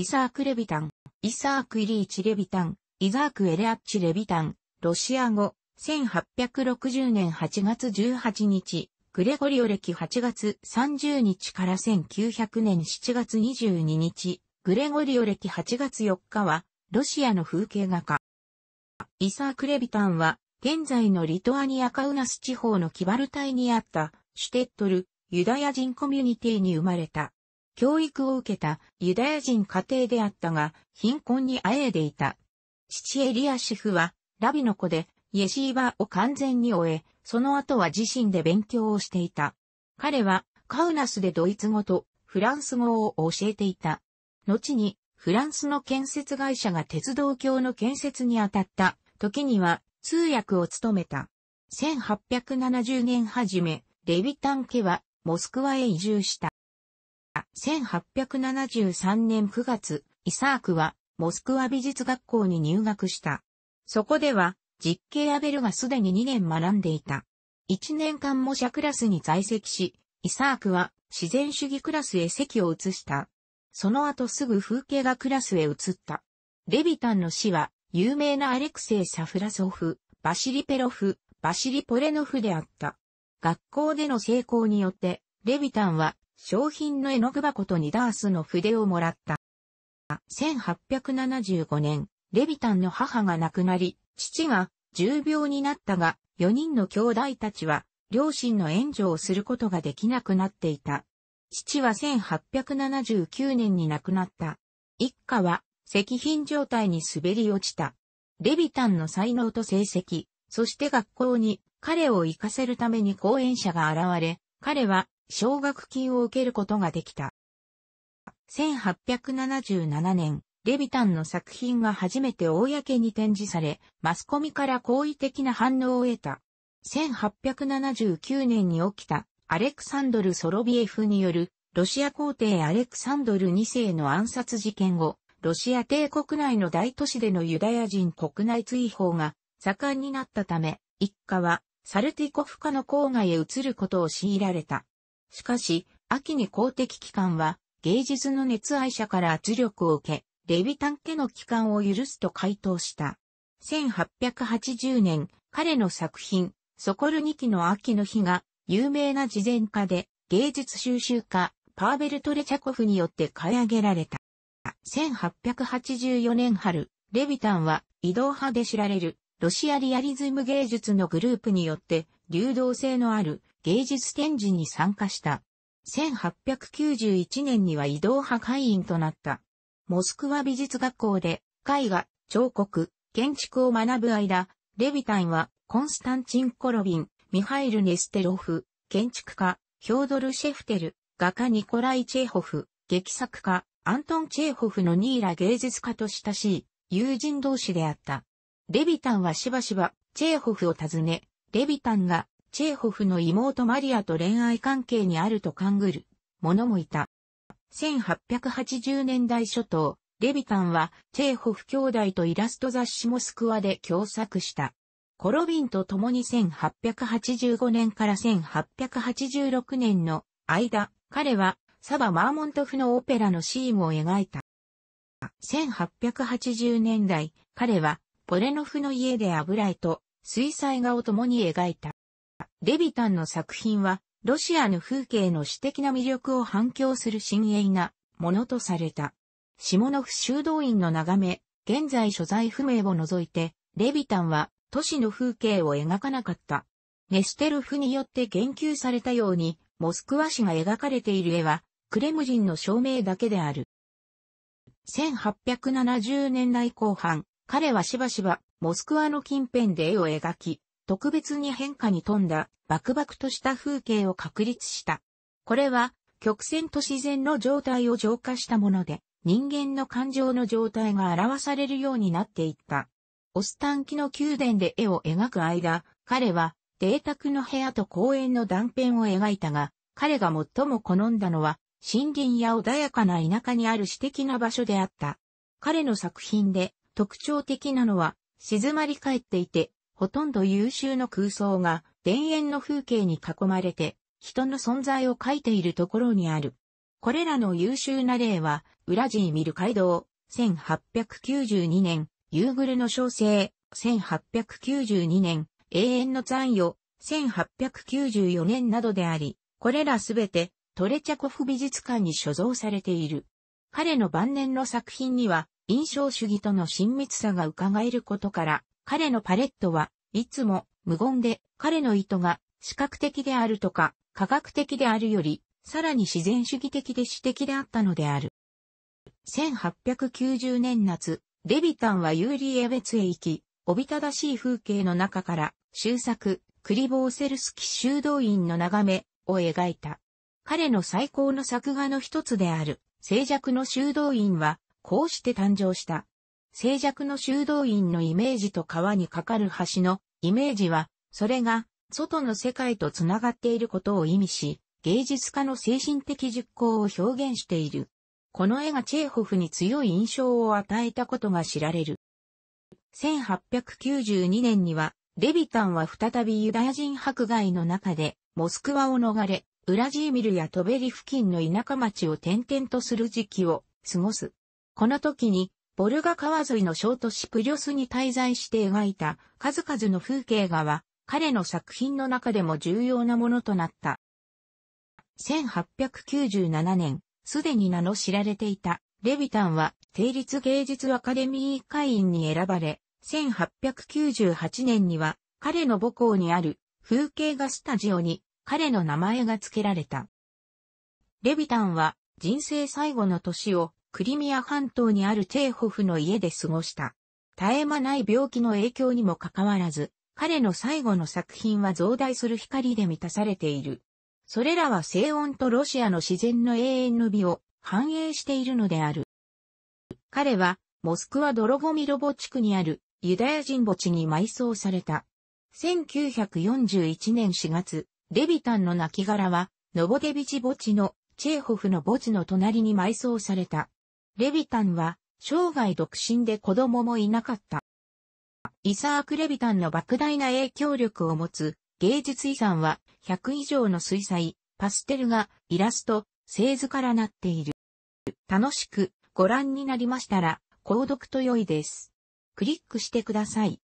イサーク・レビタン、イサーク・イリーチ・レビタン、イザーク・エレアッチ・レビタン、ロシア語、1860年8月18日、グレゴリオ歴8月30日から1900年7月22日、グレゴリオ歴8月4日は、ロシアの風景画家。イサーク・レビタンは、現在のリトアニアカウナス地方のキバル隊にあった、シュテットル、ユダヤ人コミュニティに生まれた。教育を受けたユダヤ人家庭であったが、貧困にあえいでいた。父エリアシフは、ラビの子で、イエシーバを完全に終え、その後は自身で勉強をしていた。彼は、カウナスでドイツ語とフランス語を教えていた。後に、フランスの建設会社が鉄道橋の建設に当たった時には通訳を務めた。1870年初め、レビタン家はモスクワへ移住した。1873年9月、イサークはモスクワ美術学校に入学した。そこでは、実刑アベルがすでに2年学んでいた。1年間模写クラスに在籍し、イサークは自然主義クラスへ席を移した。その後すぐ風景画クラスへ移った。レビタンの死は、有名なアレクセイ・サフラソフ、バシリペロフ、バシリポレノフであった。学校での成功によって、レビタンは商品の絵の具箱とニダースの筆をもらった。1875年、レビタンの母が亡くなり、父が重病になったが、4人の兄弟たちは、両親の援助をすることができなくなっていた。父は1879年に亡くなった。一家は、石品状態に滑り落ちた。レビタンの才能と成績、そして学校に彼を活かせるために講演者が現れ、彼は奨学金を受けることができた。1877年、レビタンの作品が初めて公に展示され、マスコミから好意的な反応を得た。1879年に起きたアレクサンドル・ソロビエフによるロシア皇帝アレクサンドル2世の暗殺事件後、ロシア帝国内の大都市でのユダヤ人国内追放が盛んになったため、一家はサルティコフカの郊外へ移ることを強いられた。しかし、秋に公的機関は、芸術の熱愛者から圧力を受け、レビタン家の帰還を許すと回答した。1880年、彼の作品、ソコルニキの秋の日が、有名な事前家で、芸術収集家、パーベルト・レチャコフによって買い上げられた。1884年春、レビタンは移動派で知られるロシアリアリズム芸術のグループによって流動性のある芸術展示に参加した。1891年には移動派会員となった。モスクワ美術学校で絵画、彫刻、建築を学ぶ間、レビタンはコンスタンチン・コロビン、ミハイル・ネステロフ、建築家、ヒョードル・シェフテル、画家ニコライ・チェーホフ、劇作家、アントン・チェーホフのニーラ芸術家と親しい友人同士であった。レビタンはしばしばチェーホフを訪ね、レビタンがチェーホフの妹マリアと恋愛関係にあると勘ぐる者もいた。1880年代初頭、レビタンはチェーホフ兄弟とイラスト雑誌モスクワで共作した。コロビンと共に1885年から1886年の間、彼はサバ・マーモントフのオペラのシーンを描いた。1880年代、彼はポレノフの家で油絵と水彩画を共に描いた。レビタンの作品は、ロシアの風景の詩的な魅力を反響する深鋭なものとされた。下のフ修道院の眺め、現在所在不明を除いて、レビタンは都市の風景を描かなかった。ネステルフによって言及されたように、モスクワ市が描かれている絵は、クレムジンの照明だけである。1870年代後半、彼はしばしば、モスクワの近辺で絵を描き、特別に変化に富んだ、バクバクとした風景を確立した。これは、曲線と自然の状態を浄化したもので、人間の感情の状態が表されるようになっていった。オスタンキの宮殿で絵を描く間、彼は、邸宅の部屋と公園の断片を描いたが、彼が最も好んだのは、森林や穏やかな田舎にある私的な場所であった。彼の作品で、特徴的なのは、静まり返っていて、ほとんど優秀の空想が、田園の風景に囲まれて、人の存在を描いているところにある。これらの優秀な例は、ウラジーミル街道、1892年、夕暮れの小生、1892年、永遠の残余、1894年などであり、これらすべてトレチャコフ美術館に所蔵されている。彼の晩年の作品には、印象主義との親密さが伺えることから、彼のパレットはいつも無言で彼の意図が視覚的であるとか科学的であるより、さらに自然主義的で私的であったのである。1890年夏、デビタンはユーリエベツへ行き、おびただしい風景の中から、終作、クリボーセルスキ修道院の眺めを描いた。彼の最高の作画の一つである、静寂の修道院は、こうして誕生した。静寂の修道院のイメージと川に架かる橋のイメージは、それが外の世界と繋がっていることを意味し、芸術家の精神的実行を表現している。この絵がチェーホフに強い印象を与えたことが知られる。1892年には、レビタンは再びユダヤ人迫害の中で、モスクワを逃れ、ウラジーミルやトベリ付近の田舎町を転々とする時期を過ごす。この時に、ボルガ川沿いの小都市プリョスに滞在して描いた数々の風景画は、彼の作品の中でも重要なものとなった。1897年、すでに名の知られていた、レビタンは、定立芸術アカデミー会員に選ばれ、1898年には、彼の母校にある風景画スタジオに彼の名前が付けられた。レビタンは人生最後の年をクリミア半島にあるチェーホフの家で過ごした。絶え間ない病気の影響にもかかわらず、彼の最後の作品は増大する光で満たされている。それらは静音とロシアの自然の永遠の美を反映しているのである。彼は、モスクワドロゴミロボ地区にあるユダヤ人墓地に埋葬された。1941年4月、レビタンの亡骸は、ノボデビチ墓地のチェーホフの墓地の隣に埋葬された。レビタンは、生涯独身で子供もいなかった。イサーク・レビタンの莫大な影響力を持つ芸術遺産は100以上の水彩、パステルがイラスト、製図からなっている。楽しくご覧になりましたら、購読と良いです。クリックしてください。